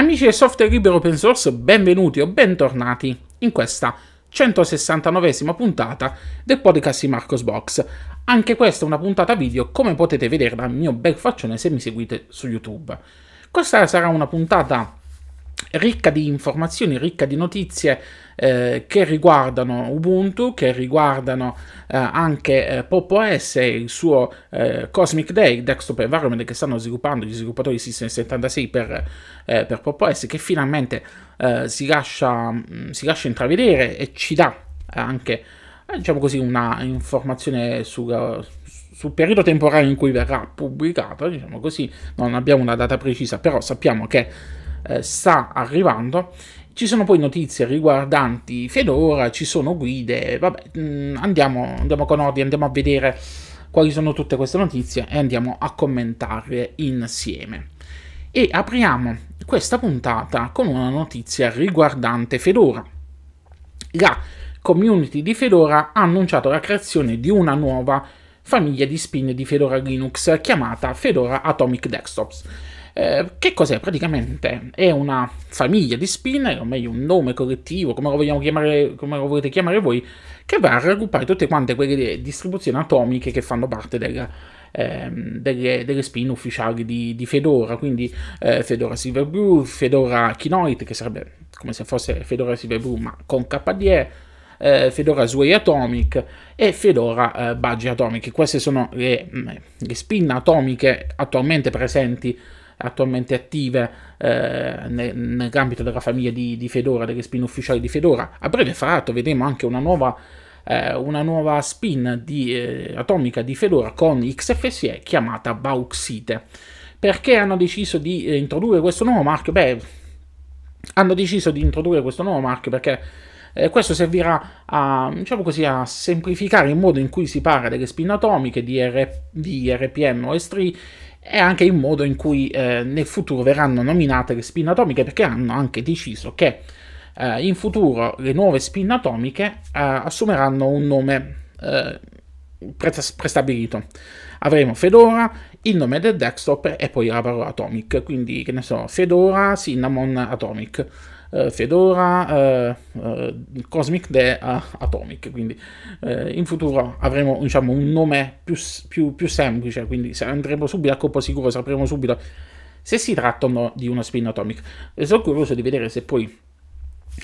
Amici del software libero open source, benvenuti o bentornati in questa 169esima puntata del podcast di Marcos Box. Anche questa è una puntata video, come potete vedere dal mio bel faccione se mi seguite su YouTube. Questa sarà una puntata ricca di informazioni, ricca di notizie eh, che riguardano Ubuntu, che riguardano eh, anche eh, Pop OS e il suo eh, Cosmic Day, desktop environment che stanno sviluppando gli sviluppatori di System 76 per, eh, per Pop OS, che finalmente eh, si lascia, mm, si, lascia, intravedere e ci dà anche, diciamo così, una informazione sul, sul periodo temporale in cui verrà pubblicato, diciamo così, non abbiamo una data precisa, però sappiamo che eh, sta arrivando. Ci sono poi notizie riguardanti Fedora, ci sono guide, vabbè, mm, andiamo, andiamo con ordine, andiamo a vedere quali sono tutte queste notizie e andiamo a commentarle insieme. E apriamo questa puntata con una notizia riguardante Fedora. La community di Fedora ha annunciato la creazione di una nuova famiglia di spin di Fedora Linux chiamata Fedora Atomic Desktops eh, che cos'è? Praticamente è una famiglia di spinner, o meglio un nome collettivo, come lo, vogliamo chiamare, come lo volete chiamare voi, che va a raggruppare tutte quante quelle distribuzioni atomiche che fanno parte della, ehm, delle, delle, spin ufficiali di, di Fedora, quindi eh, Fedora Silverblue, Fedora Kinoit, che sarebbe come se fosse Fedora Silverblue ma con KDE, eh, Fedora Sway Atomic e Fedora eh, Budget Atomic. Queste sono le, le spin atomiche attualmente presenti attualmente attive eh, nell'ambito della famiglia di, di, Fedora, delle spin ufficiali di Fedora. A breve, fra l'altro, vedremo anche una nuova, eh, una nuova spin di, eh, atomica di Fedora con XFSE chiamata Bauxite. Perché hanno deciso di eh, introdurre questo nuovo marchio? Beh, hanno deciso di introdurre questo nuovo marchio perché eh, questo servirà a, diciamo così, a, semplificare il modo in cui si parla delle spin atomiche di, R- di RPM OS3 e anche il modo in cui eh, nel futuro verranno nominate le spin atomiche, perché hanno anche deciso che eh, in futuro le nuove spin atomiche eh, assumeranno un nome eh, prestabilito. Avremo Fedora, il nome del desktop e poi la parola Atomic, quindi che ne so, Fedora Cinnamon Atomic. Eh, Fedora, eh, eh, Cosmic The Atomic, quindi in futuro avremo diciamo, un nome più, più, più semplice, quindi andremo subito a colpo ecco, sicuro, sapremo subito se si tratta o no di uno spin atomic. E sono curioso di vedere se poi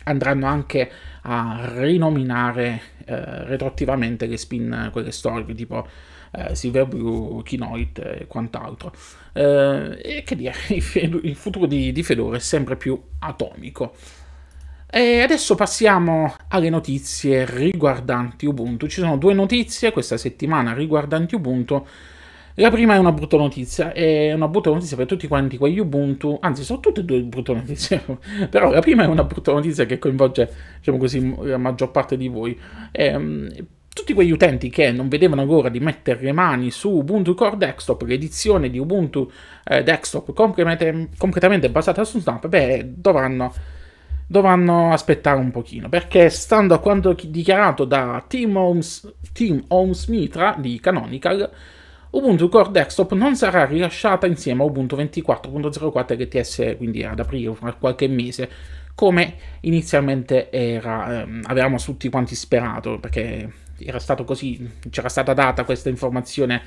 andranno anche a rinominare eh, retroattivamente le spin, quelle storiche, tipo eh, Silver Blue, Kinoit e quant'altro. Eh, e che dire, il futuro di, di Fedora è sempre più atomico. E adesso passiamo alle notizie riguardanti Ubuntu. Ci sono due notizie questa settimana riguardanti Ubuntu. La prima è una brutta notizia, è una brutta notizia per tutti quanti quegli Ubuntu, anzi sono tutte e due brutte notizie, però la prima è una brutta notizia che coinvolge, diciamo così, la maggior parte di voi. E, ehm, tutti quegli utenti che non vedevano l'ora di mettere le mani su Ubuntu Core Desktop, l'edizione di Ubuntu eh, Desktop completamente basata su Snap, beh, dovranno, dovranno, aspettare un pochino, perché stando a quanto dichiarato da Tim Holmes, Mitra di Canonical, Ubuntu Core Desktop non sarà rilasciata insieme a Ubuntu 24.04 LTS, quindi ad aprile, fra qualche mese, come inizialmente era, ehm, avevamo tutti quanti sperato, perché era stato così, c'era stata data questa informazione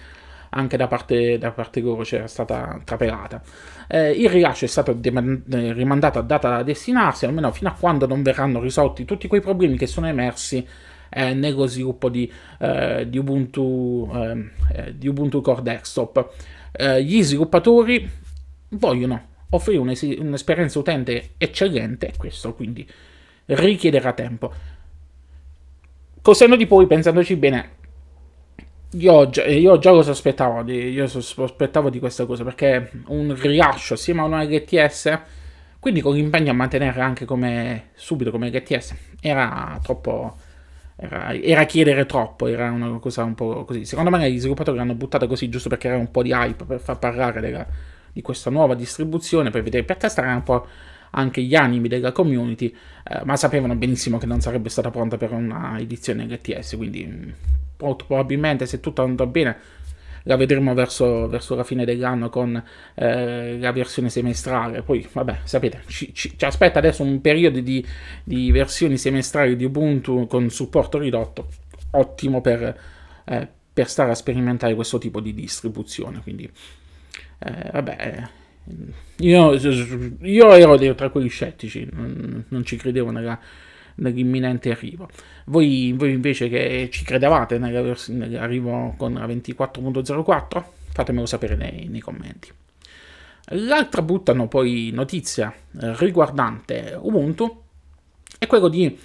anche da parte, da parte loro, c'era cioè stata trapelata. Eh, il rilascio è stato deman- eh, rimandato a data da destinarsi, almeno fino a quando non verranno risolti tutti quei problemi che sono emersi eh, nello sviluppo di, eh, di, Ubuntu, ehm, eh, di, Ubuntu, Core Desktop. Eh, gli sviluppatori vogliono offrire un'es- un'esperienza utente eccellente questo quindi richiederà tempo. Col senno di poi, pensandoci bene, io, io, già lo sospettavo di, io sospettavo di questa cosa perché un rilascio assieme a una LTS, quindi con l'impegno a mantenere anche come subito come LTS, era troppo. Era, era, chiedere troppo, era una cosa un po' così. Secondo me gli sviluppatori l'hanno buttata così giusto perché era un po' di hype, per far parlare della, di questa nuova distribuzione, per vedere per testare un po' anche gli animi della community, eh, ma sapevano benissimo che non sarebbe stata pronta per una edizione LTS, quindi molto mm, probabilmente se tutto andrà bene la vedremo verso, verso, la fine dell'anno con eh, la versione semestrale. Poi, vabbè, sapete, ci, ci, ci aspetta adesso un periodo di, di, versioni semestrali di Ubuntu con supporto ridotto, ottimo per, eh, per stare a sperimentare questo tipo di distribuzione. Quindi, eh, vabbè, io, io ero tra quelli scettici, non, ci credevo nella, nell'imminente arrivo. Voi, voi, invece che ci credevate nell'arrivo con la 24.04, fatemelo sapere nei, nei commenti. L'altra buttano poi notizia riguardante Ubuntu è quello di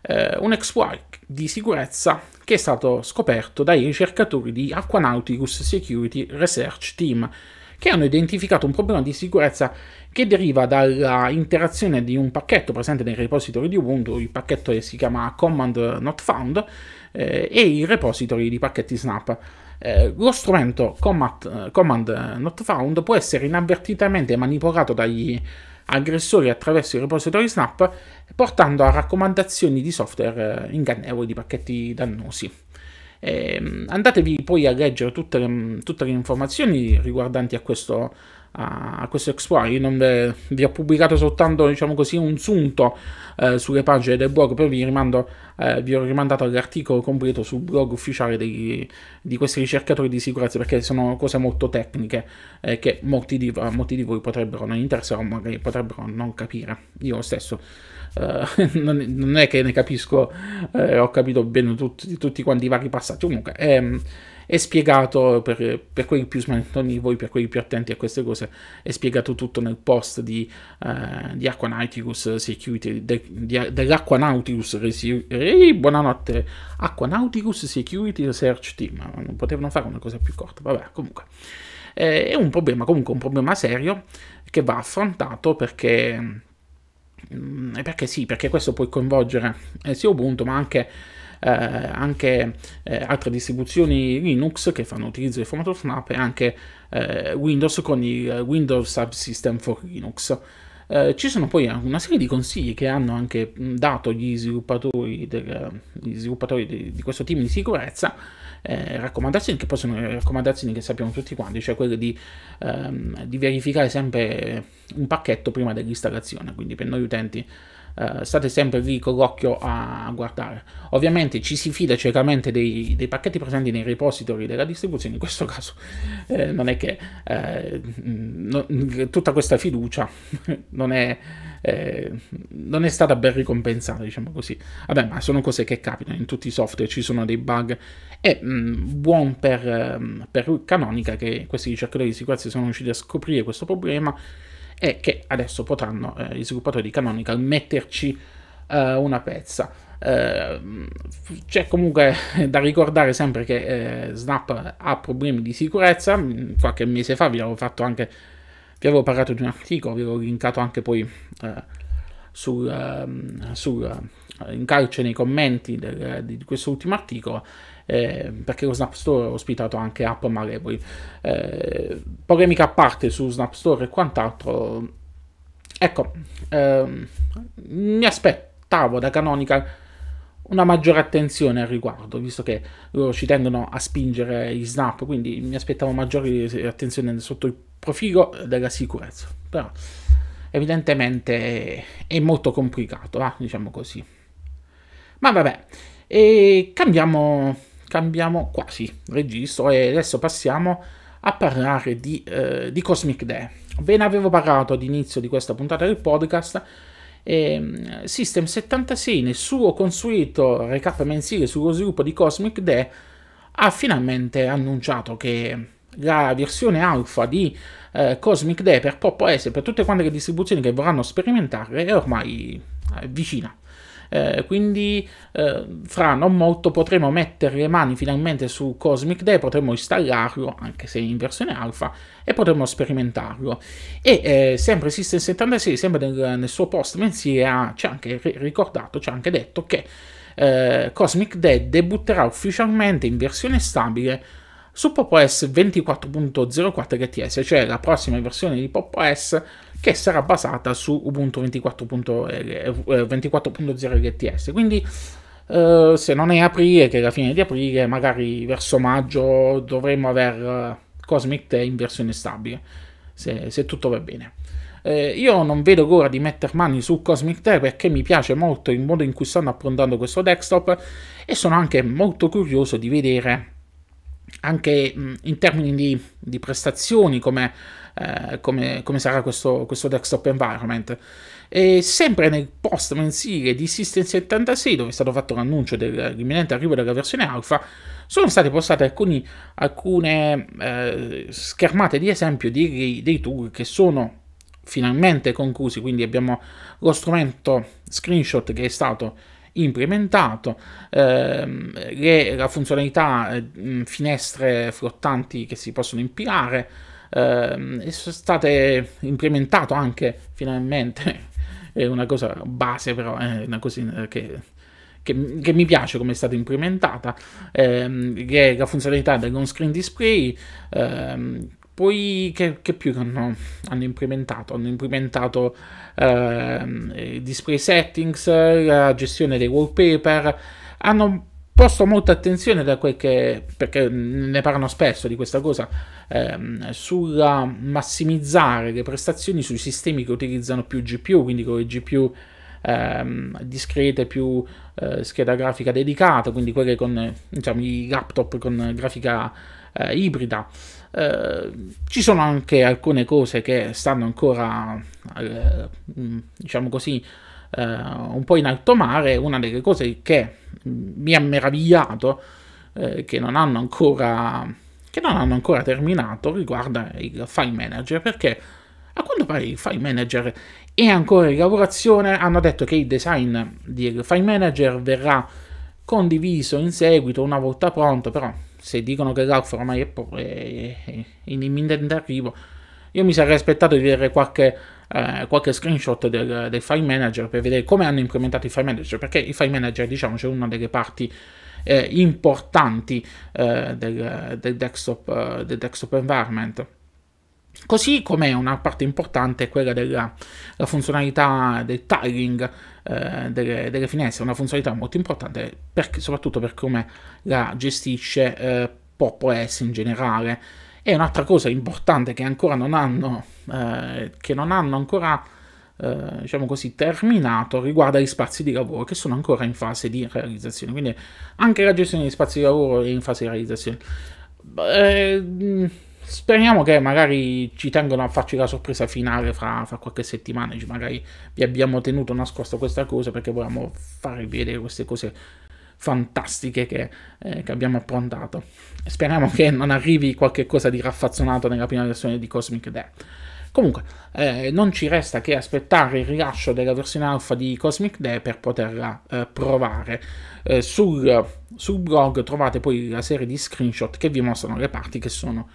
eh, un exploit di sicurezza che è stato scoperto dai ricercatori di Aquanauticus Security Research Team che hanno identificato un problema di sicurezza che deriva dall'interazione di un pacchetto presente nel repository di Ubuntu, il pacchetto che si chiama command not found, eh, e il repository di pacchetti snap. Eh, lo strumento command, eh, command not found può essere inavvertitamente manipolato dagli aggressori attraverso i repository snap, portando a raccomandazioni di software eh, ingannevoli, di pacchetti dannosi. Eh, andatevi poi a leggere tutte le, tutte le informazioni riguardanti a questo, a, questo exploit. Io non ve, vi ho pubblicato soltanto diciamo così, un sunto eh, sulle pagine del blog, però vi, rimando, eh, vi ho rimandato all'articolo completo sul blog ufficiale dei, di questi ricercatori di sicurezza perché sono cose molto tecniche eh, che molti di, molti di voi potrebbero non interessare o magari potrebbero non capire. Io stesso eh, non, è che ne capisco, eh, ho capito bene tutti, tutti quanti i vari passaggi, comunque è, ehm, è spiegato per, per quelli più smanettoni di voi, per quelli più attenti a queste cose, è spiegato tutto nel post di, uh, di Aquanauticus Security, de, de, dell'Aquanauticus, resi, buonanotte, Aquanauticus Security Research Team, non potevano fare una cosa più corta, vabbè, comunque eh, è un problema, comunque un problema serio che va affrontato perché Mm, perché sì, perché questo può coinvolgere eh, sia Ubuntu ma anche, eh, anche eh, altre distribuzioni Linux che fanno utilizzo del formato Snap e anche eh, Windows con il eh, Windows Subsystem for Linux. Eh, ci sono poi una serie di consigli che hanno anche dato gli sviluppatori, del, eh, gli sviluppatori di, di, questo team di sicurezza, eh, raccomandazioni che poi sono eh, raccomandazioni che sappiamo tutti quanti, cioè quelle di, ehm, di verificare sempre un pacchetto prima dell'installazione, quindi per noi utenti eh, state sempre lì con l'occhio a guardare. Ovviamente ci si fida ciecamente dei, dei pacchetti presenti nei repository della distribuzione, in questo caso eh, non è che eh, no, tutta questa fiducia non è, eh, non è, stata ben ricompensata, diciamo così. Vabbè, ma sono cose che capitano, in tutti i software ci sono dei bug e mm, buon per, mm, per Canonica che questi ricercatori di sicurezza sono riusciti a scoprire questo problema e che adesso potranno eh, gli sviluppatori di Canonical metterci eh, una pezza. Eh, c'è comunque da ricordare sempre che eh, Snap ha problemi di sicurezza. Mm, qualche mese fa vi avevo fatto anche vi avevo parlato di un articolo, vi avevo linkato anche poi eh, sul, ehm, sul eh, in calce nei commenti del, di quest'ultimo articolo eh, perché lo Snap Store ha ospitato anche app malevoli. Eh, polemica a parte su Snap Store e quant'altro, ecco, ehm, mi aspettavo da Canonical una maggiore attenzione al riguardo, visto che loro ci tendono a spingere gli snap, quindi mi aspettavo maggiore attenzione sotto il profilo della sicurezza. Però evidentemente è molto complicato, va? Eh, diciamo così. Ma vabbè, e cambiamo cambiamo quasi registro e adesso passiamo a parlare di, eh, di Cosmic Day. Ve ne avevo parlato all'inizio di questa puntata del podcast. E ehm, System 76 nel suo consueto recap mensile sullo sviluppo di Cosmic Day ha finalmente annunciato che la versione alfa di eh, Cosmic Day per Pop OS e per tutte quante le distribuzioni che vorranno sperimentarle è ormai eh, vicina. Eh, quindi eh, fra non molto potremo mettere le mani finalmente su Cosmic Day, potremo installarlo, anche se in versione alfa, e potremo sperimentarlo. E eh, sempre System76, sempre nel, nel, suo post mensile, ci ha anche ricordato, ci ha anche detto che eh, Cosmic Day debutterà ufficialmente in versione stabile su Pop OS 24.04 GTS, cioè la prossima versione di Pop OS che sarà basata su Ubuntu 24.0 LTS. Eh, eh, eh, Quindi eh, se non è aprile, che è la fine di aprile, magari verso maggio dovremmo avere Cosmic T in versione stabile, se, se tutto va bene. Eh, io non vedo l'ora di mettere mani su Cosmic 3 perché mi piace molto il modo in cui stanno approntando questo desktop e sono anche molto curioso di vedere anche mh, in termini di, di prestazioni come eh, come, come, sarà questo, questo desktop environment. E sempre nel post mensile di System 76, dove è stato fatto l'annuncio dell'imminente arrivo della versione alfa, sono state postate alcuni, alcune eh, schermate di esempio dei, dei tool che sono finalmente conclusi, quindi abbiamo lo strumento screenshot che è stato implementato, ehm, le, la funzionalità eh, finestre flottanti che si possono impilare, Ehm, e sono state implementate anche finalmente, è una cosa base però, è eh, una cosa eh, che che, che, mi piace come è stata implementata, ehm, che è la funzionalità dell'on screen display. Ehm, poi che, che più hanno, hanno, implementato? Hanno implementato ehm, display settings, la gestione dei wallpaper, hanno posto molta attenzione da quel che, perché ne parlano spesso di questa cosa, ehm, sulla massimizzare le prestazioni sui sistemi che utilizzano più GPU, quindi con le GPU ehm, discrete, più eh, scheda grafica dedicata, quindi quelle con diciamo, i laptop con grafica eh, ibrida. Eh, ci sono anche alcune cose che stanno ancora, eh, diciamo così, eh, un po' in alto mare, una delle cose che mi ha meravigliato, eh, che, non hanno ancora, che non hanno ancora terminato, riguarda il file manager, perché a quanto pare il file manager è ancora in lavorazione, hanno detto che il design del file manager verrà condiviso in seguito una volta pronto, però se dicono che l'alfa ormai è, è, è in imminente arrivo, io mi sarei aspettato di vedere qualche eh, qualche screenshot del, del, file manager per vedere come hanno implementato il file manager, perché il file manager diciamo c'è una delle parti eh, importanti eh, del, del, desktop, eh, del desktop environment. Così come una parte importante è quella della funzionalità del tiling eh, delle, delle, finestre, una funzionalità molto importante perché, soprattutto per come la gestisce eh, PopOS in generale. E un'altra cosa importante che ancora non hanno, eh, che non hanno ancora eh, diciamo così, terminato riguarda gli spazi di lavoro che sono ancora in fase di realizzazione. Quindi anche la gestione degli spazi di lavoro è in fase di realizzazione. Eh, speriamo che magari ci tengano a farci la sorpresa finale fra, fra qualche settimana. Magari vi abbiamo tenuto nascosto questa cosa perché volevamo farvi vedere queste cose fantastiche che, eh, che abbiamo approntato. Speriamo che non arrivi qualcosa di raffazzonato nella prima versione di Cosmic Death. Comunque, eh, non ci resta che aspettare il rilascio della versione alfa di Cosmic Day per poterla eh, provare. Eh, sul, sul, blog trovate poi la serie di screenshot che vi mostrano le parti che sono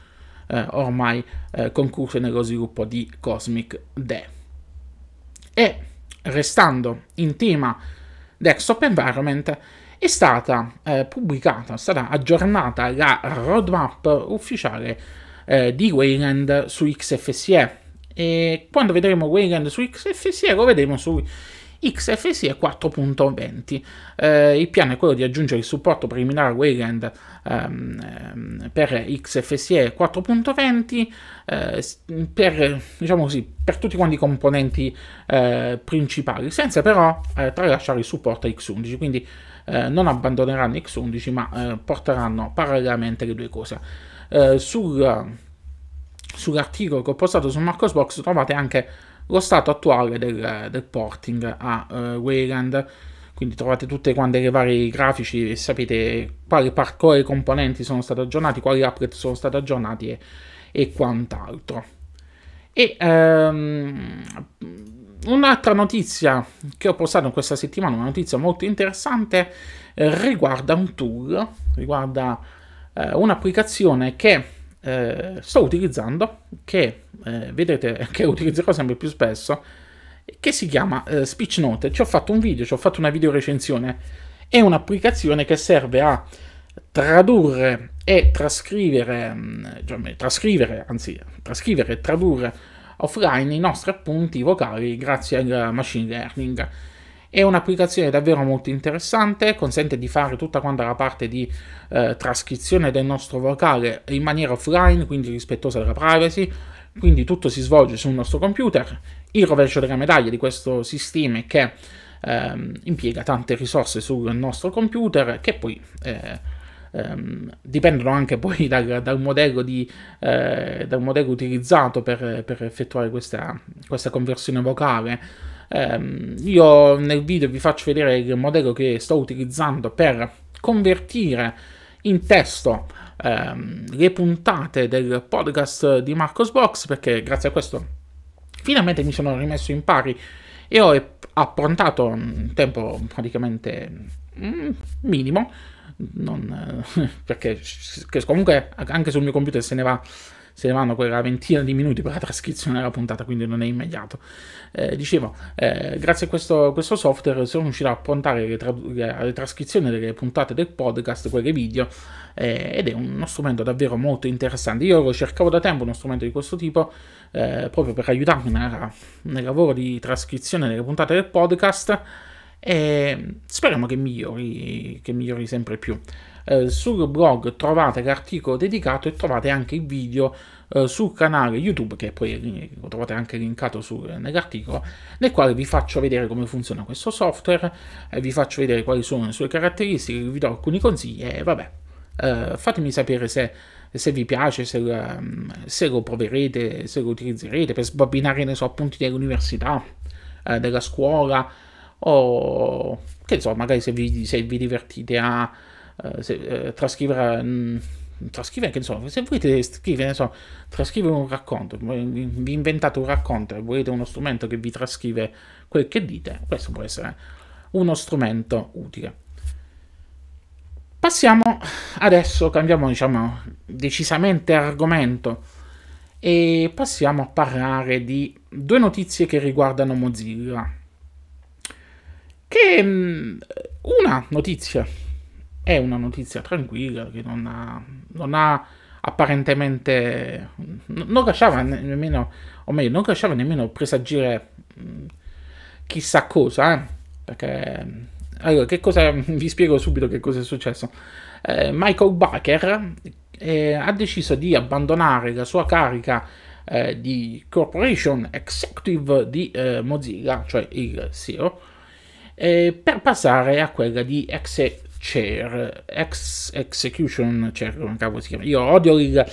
eh, ormai eh, concluse nello sviluppo di Cosmic Day. E restando in tema desktop environment, è stata eh, pubblicata, è stata aggiornata la roadmap ufficiale eh, di Wayland su XFSE. E quando vedremo Wayland su XFSE lo vedremo su XFSE 4.20. Eh, il piano è quello di aggiungere il supporto preliminare a Wayland ehm, ehm per XFSE 4.20 eh, per, diciamo così, per, tutti quanti i componenti eh, principali, senza però eh, tralasciare il supporto a X11. Quindi eh, non abbandoneranno X11 ma eh, porteranno parallelamente le due cose. Eh, sul, sull'articolo che ho postato su Marcosbox trovate anche lo stato attuale del, del porting a eh, Wayland quindi trovate tutte quante le varie grafici e sapete quali parkour e componenti sono stati aggiornati, quali applet sono stati aggiornati e, e quant'altro. E um, un'altra notizia che ho postato in questa settimana, una notizia molto interessante, eh, riguarda un tool, riguarda eh, un'applicazione che eh, sto utilizzando, che eh, vedrete che utilizzerò sempre più spesso, che si chiama eh, Speech Note. Ci ho fatto un video, ci ho fatto una video recensione. È un'applicazione che serve a tradurre e trascrivere, mm, cioè, trascrivere, anzi, trascrivere e tradurre offline i nostri appunti vocali grazie al eh, machine learning. È un'applicazione davvero molto interessante, consente di fare tutta quanta la parte di eh, trascrizione del nostro vocale in maniera offline, quindi rispettosa della privacy, quindi tutto si svolge sul nostro computer. Il rovescio della medaglia di questo sistema è che ehm, impiega tante risorse sul nostro computer che poi eh, ehm, dipendono anche poi dal, dal, modello, di, eh, dal modello, utilizzato per, per effettuare questa, questa, conversione vocale. Ehm, io nel video vi faccio vedere il modello che sto utilizzando per convertire in testo ehm, le puntate del podcast di Marcos Box perché grazie a questo finalmente mi sono rimesso in pari e ho approntato un tempo praticamente mm, minimo non, eh, perché comunque anche sul mio computer se ne va se ne vanno quella ventina di minuti per la trascrizione della puntata, quindi non è immediato. Eh, dicevo, eh, grazie a questo, questo, software sono riuscito a puntare le, tra- le, trascrizioni delle puntate del podcast, quelle video, eh, ed è uno strumento davvero molto interessante. Io lo cercavo da tempo uno strumento di questo tipo, eh, proprio per aiutarmi nella, nel lavoro di trascrizione delle puntate del podcast e speriamo che migliori, che migliori sempre più. Eh, sul blog trovate l'articolo dedicato e trovate anche il video eh, sul canale YouTube, che poi eh, lo trovate anche linkato eh, nell'articolo, nel quale vi faccio vedere come funziona questo software, eh, vi faccio vedere quali sono le sue caratteristiche, vi do alcuni consigli e vabbè, eh, fatemi sapere se se vi piace, se, ehm, se, lo proverete, se lo utilizzerete per sbobinare, ne so, appunti dell'università, eh, della scuola, o che so, magari se vi, se vi divertite a eh, se, eh, trascrivere, mh, mm, trascrivere, che so, se volete scrivere, so, trascrivere un racconto, vi inventate un racconto e volete uno strumento che vi trascrive quel che dite, questo può essere uno strumento utile. Passiamo adesso, cambiamo diciamo decisamente argomento e passiamo a parlare di due notizie che riguardano Mozilla. Che mm, una notizia, è una notizia tranquilla che non ha, non ha apparentemente, non lasciava nemmeno, o meglio, non lasciava nemmeno presagire mm, chissà cosa, eh? perché allora, che cosa, vi spiego subito che cosa è successo. Eh, Michael Baker eh, ha deciso di abbandonare la sua carica eh, di Corporation Executive di eh, Mozilla, cioè il CEO, eh, per passare a quella di exe chair, ex execution chair, cioè, come cavolo si chiama. Io odio il,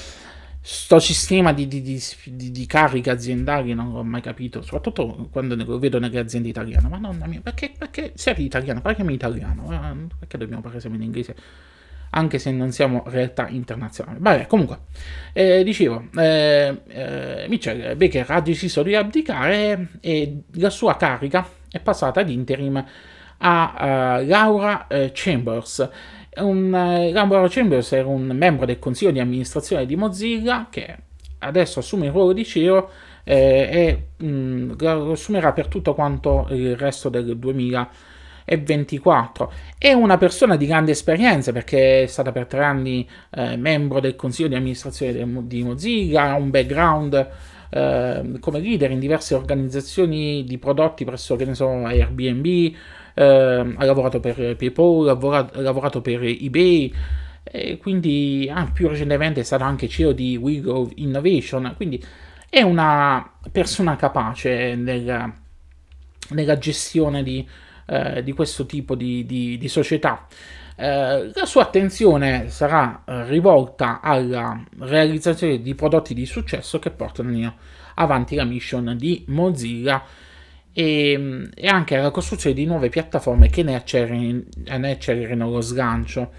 sto sistema di, di, di, di cariche aziendali, non l'ho mai capito, soprattutto quando lo vedo nelle aziende italiane. Ma Madonna mia, perché, perché sei italiano? Parliamo italiano, perché eh, dobbiamo parlare sempre in inglese? anche se non siamo realtà internazionale. Vabbè, comunque, eh, dicevo, eh, eh, Michel Becker ha deciso di abdicare eh, e la sua carica è passata ad interim a uh, Laura uh, Chambers. Un, uh, Laura Chambers era un membro del consiglio di amministrazione di Mozilla che adesso assume il ruolo di CEO eh, e mh, lo assumerà per tutto quanto il resto del 2024. È una persona di grande esperienza perché è stata per tre anni eh, membro del consiglio di amministrazione di Mozilla, ha un background Ehm, come leader in diverse organizzazioni di prodotti presso che ne so, Airbnb, eh, ha lavorato per PayPal, ha lavorato per eBay. E quindi ah, più recentemente è stato anche CEO di WeGrove Innovation, quindi è una persona capace nella, nella gestione di, eh, di questo tipo di, di, di società. Eh, la sua attenzione sarà eh, rivolta alla realizzazione di prodotti di successo che portano avanti la mission di Mozilla e, e anche alla costruzione di nuove piattaforme che ne, accelerino, ne accelerino lo slancio.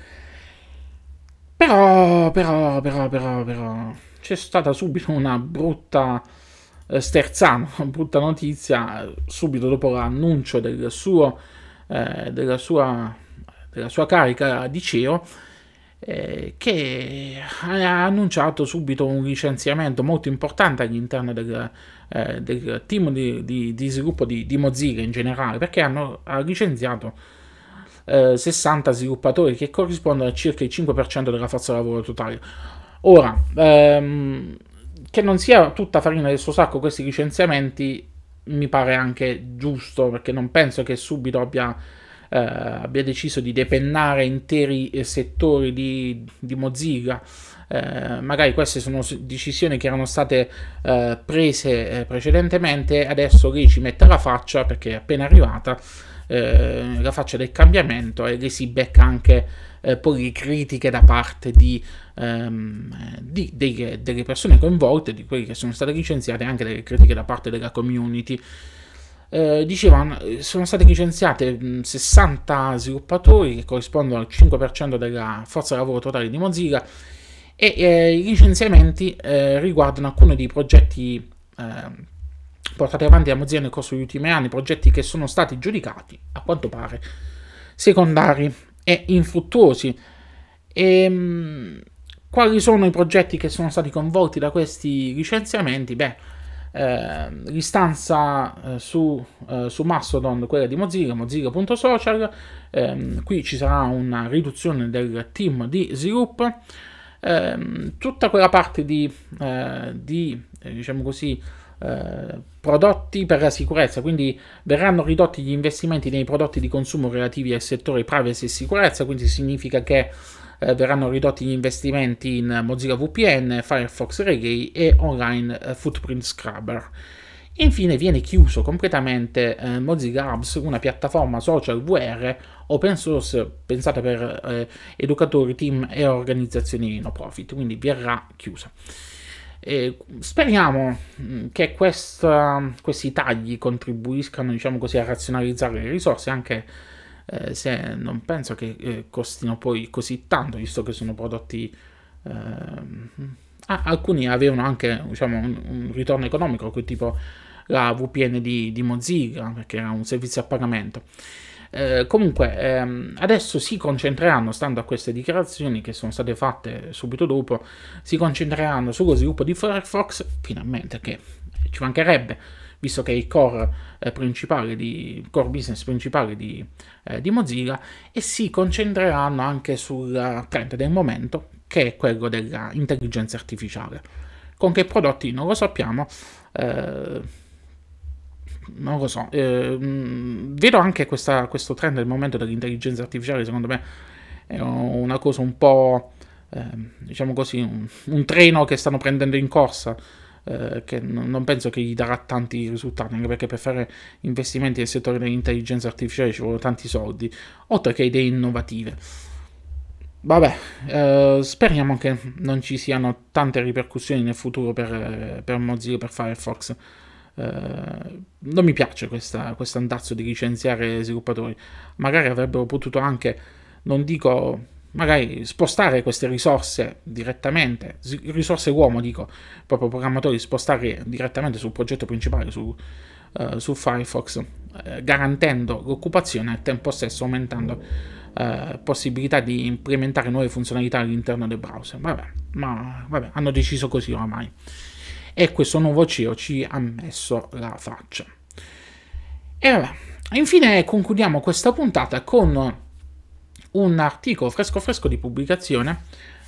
Però, però, però, però, però, c'è stata subito una brutta eh, una brutta notizia eh, subito dopo l'annuncio del suo, eh, della sua per la sua carica di CEO, eh, che ha annunciato subito un licenziamento molto importante all'interno del, eh, del, team di, di, di sviluppo di, di, Mozilla in generale, perché hanno, ha licenziato eh, 60 sviluppatori che corrispondono a circa il 5% della forza lavoro totale. Ora, ehm, che non sia tutta farina del suo sacco questi licenziamenti mi pare anche giusto, perché non penso che subito abbia eh, abbia deciso di depennare interi eh, settori di, di Mozilla. Eh, magari queste sono decisioni che erano state eh, prese eh, precedentemente, adesso lei ci mette la faccia perché è appena arrivata eh, la faccia del cambiamento e le si becca anche poi le critiche da parte di, ehm, di, delle, delle persone coinvolte, di quelli che sono state licenziate, anche delle critiche da parte della community eh, dicevano eh, sono stati licenziati 60 mm, sviluppatori che corrispondono al 5% della forza lavoro totale di Mozilla e eh, i licenziamenti eh, riguardano alcuni dei progetti eh, portati avanti da Mozilla nel corso degli ultimi anni, progetti che sono stati giudicati, a quanto pare, secondari e infruttuosi. E, ehm, mh, quali sono i progetti che sono stati coinvolti da questi licenziamenti? Beh, eh, l'istanza eh, su, eh, su, Mastodon, quella di Mozilla, mozilla.social, ehm, qui ci sarà una riduzione del team di sviluppo, ehm, tutta quella parte di, eh, di eh, diciamo così, eh, prodotti per la sicurezza, quindi verranno ridotti gli investimenti nei prodotti di consumo relativi al settore privacy e sicurezza, quindi significa che eh, verranno ridotti gli investimenti in Mozilla VPN, Firefox Reggae e Online eh, Footprint Scrubber. Infine viene chiuso completamente eh, Mozilla Hubs, una piattaforma social VR open source pensata per eh, educatori, team e organizzazioni no profit, quindi verrà chiusa. E speriamo mm, che questa, questi tagli contribuiscano diciamo così, a razionalizzare le risorse anche eh, se non penso che eh, costino poi così tanto, visto che sono prodotti... Ah, alcuni avevano anche diciamo, un, un, ritorno economico, tipo la VPN di, di Mozilla, che era un servizio a pagamento. Eh, comunque, ehm, adesso si concentreranno, stando a queste dichiarazioni che sono state fatte subito dopo, si concentreranno sullo sviluppo di Firefox, finalmente, che ci mancherebbe visto che è il core, eh, principale di, core business principale di, eh, di Mozilla, e si concentreranno anche sul trend del momento, che è quello dell'intelligenza artificiale. Con che prodotti non lo sappiamo, eh, non lo so. Eh, vedo anche questa, questo trend del momento dell'intelligenza artificiale, secondo me è una cosa un po', eh, diciamo così, un, un treno che stanno prendendo in corsa eh, che non penso che gli darà tanti risultati, anche perché per fare investimenti nel settore dell'intelligenza artificiale ci vogliono tanti soldi, oltre che idee innovative. Vabbè, eh, speriamo che non ci siano tante ripercussioni nel futuro per, per Mozilla, per Firefox. Uh, non mi piace questo andazzo di licenziare sviluppatori. Magari avrebbero potuto anche, non dico magari spostare queste risorse direttamente, risorse uomo dico, proprio programmatori, spostare direttamente sul progetto principale, su, uh, su Firefox, uh, garantendo l'occupazione e al tempo stesso aumentando uh, possibilità di implementare nuove funzionalità all'interno del browser. Vabbè, ma vabbè, hanno deciso così oramai. E questo nuovo CEO ci ha messo la faccia. E vabbè, infine concludiamo questa puntata con un articolo fresco fresco di pubblicazione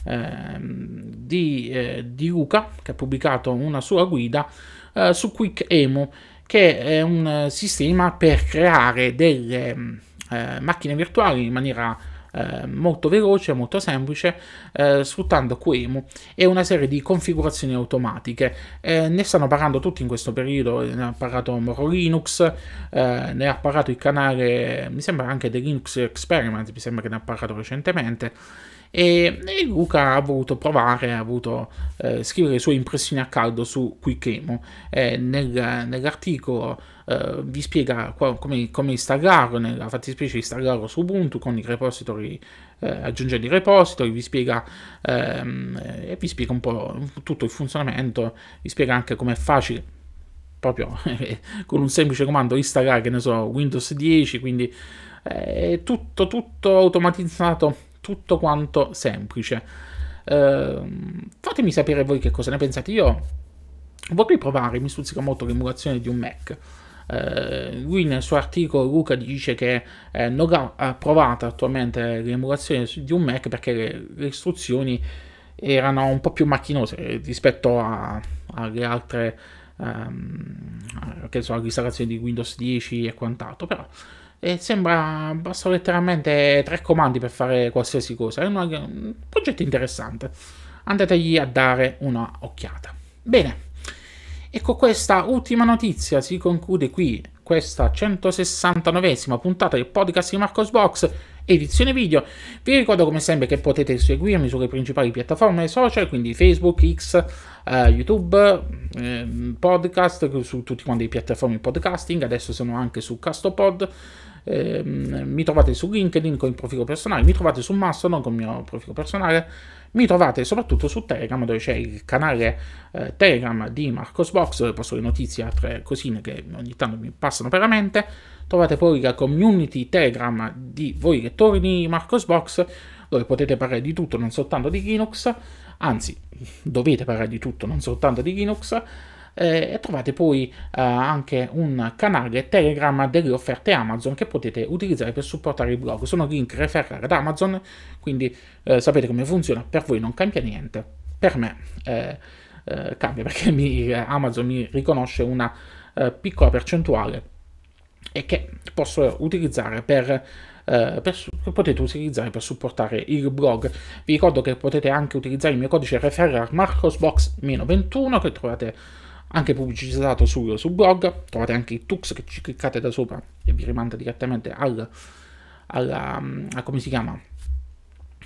eh, di, eh, di, Luca che ha pubblicato una sua guida eh, su Quick Emu che è un eh, sistema per creare delle ehm, eh, macchine virtuali in maniera eh, molto veloce, molto semplice, eh, sfruttando QEMU e una serie di configurazioni automatiche. Eh, ne stanno parlando tutti in questo periodo, eh, ne ha parlato Moro Linux, eh, ne ha parlato il canale, mi sembra anche The Linux Experiment, mi sembra che ne ha parlato recentemente. E, e Luca ha voluto provare, ha voluto scrivere le sue impressioni a caldo su QuickEmo. nell'articolo eh, vi spiega qual, come, come, installarlo, nella fattispecie installarlo su Ubuntu con i repository, eh, aggiungendo i repository, vi spiega, ehm, eh, e vi spiega un po' tutto il funzionamento, vi spiega anche come è facile proprio con un semplice comando installare, che ne so, Windows 10, quindi eh, è tutto, tutto automatizzato, tutto quanto semplice. Eh, fatemi sapere voi che cosa ne pensate, io vorrei provare, mi stuzzica molto l'emulazione di un Mac. Eh, lui nel suo articolo Luca dice che eh, Noga ha approvato attualmente l'emulazione di un Mac perché le, le istruzioni erano un po' più macchinose eh, rispetto a, alle altre um, che so, all'installazione di Windows 10 e quant'altro però e eh, sembra basta letteralmente tre comandi per fare qualsiasi cosa è una, un progetto interessante andategli a dare un'occhiata bene e con questa ultima notizia si conclude qui questa 169esima puntata del podcast di Marcos Box, edizione video. Vi ricordo come sempre che potete seguirmi sulle principali piattaforme social, quindi Facebook, X, eh, YouTube, eh, podcast, su tutti quanti i piattaforme podcasting, adesso sono anche su Castopod. Eh, mi trovate su LinkedIn con il profilo personale, mi trovate su Mastodon con il mio profilo personale mi trovate soprattutto su Telegram, dove c'è il canale eh, Telegram di Marcosbox, dove posto le notizie e altre cosine che ogni tanto mi passano per la mente. Trovate poi la community Telegram di voi lettori di Marcosbox, dove potete parlare di tutto, non soltanto di Linux. Anzi, dovete parlare di tutto, non soltanto di Linux eh, e trovate poi eh, anche un canale Telegram delle offerte Amazon che potete utilizzare per supportare il blog. Sono link referral ad Amazon, quindi eh, sapete come funziona, per voi non cambia niente, per me eh, eh, cambia perché mi, eh, Amazon mi riconosce una piccola percentuale e che posso utilizzare per per, che potete utilizzare per supportare il blog. Vi ricordo che potete anche utilizzare il mio codice referral MarcosBox-21 che trovate anche pubblicizzato sul, sul blog, trovate anche i tux che ci cliccate da sopra e vi rimanda direttamente al, alla, um, a come si chiama?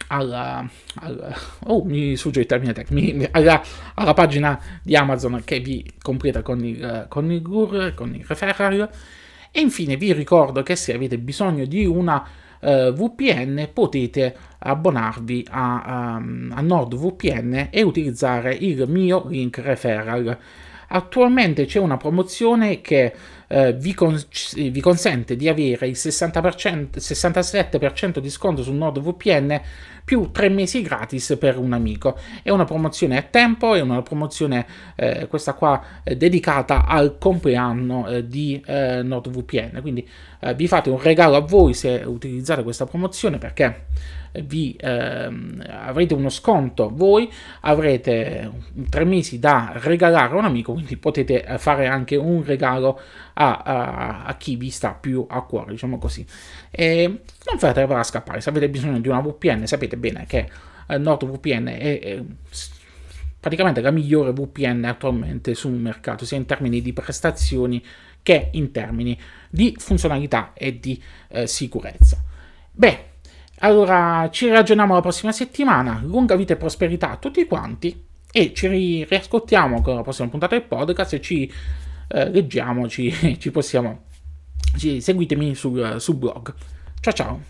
Alla, alla, oh, mi sugge il termine tecnico alla, alla, pagina di Amazon che vi completa con il, con il GUR, con il referral. E infine vi ricordo che se avete bisogno di una uh, eh, VPN potete abbonarvi a, um, a NordVPN e utilizzare il mio link referral. Attualmente c'è una promozione che eh, vi, cons- vi, consente di avere il 60%, 67% di sconto su NordVPN più tre mesi gratis per un amico. È una promozione a tempo, è una promozione eh, questa qua eh, dedicata al compleanno eh, di eh, NordVPN, quindi eh, vi fate un regalo a voi se utilizzate questa promozione perché vi ehm, avrete uno sconto voi avrete tre mesi da regalare a un amico quindi potete fare anche un regalo a, a, a chi vi sta più a cuore diciamo così e non fate per scappare. Se avete bisogno di una VPN, sapete bene che eh, NordVPN è, è praticamente la migliore VPN attualmente sul mercato, sia in termini di prestazioni che in termini di funzionalità e di eh, sicurezza. Beh, allora ci ragioniamo la prossima settimana. Lunga vita e prosperità a tutti quanti. E ci riascoltiamo con la prossima puntata del podcast. E ci eh, leggiamo, ci, ci possiamo. Ci, seguitemi sul, sul blog. Ciao ciao!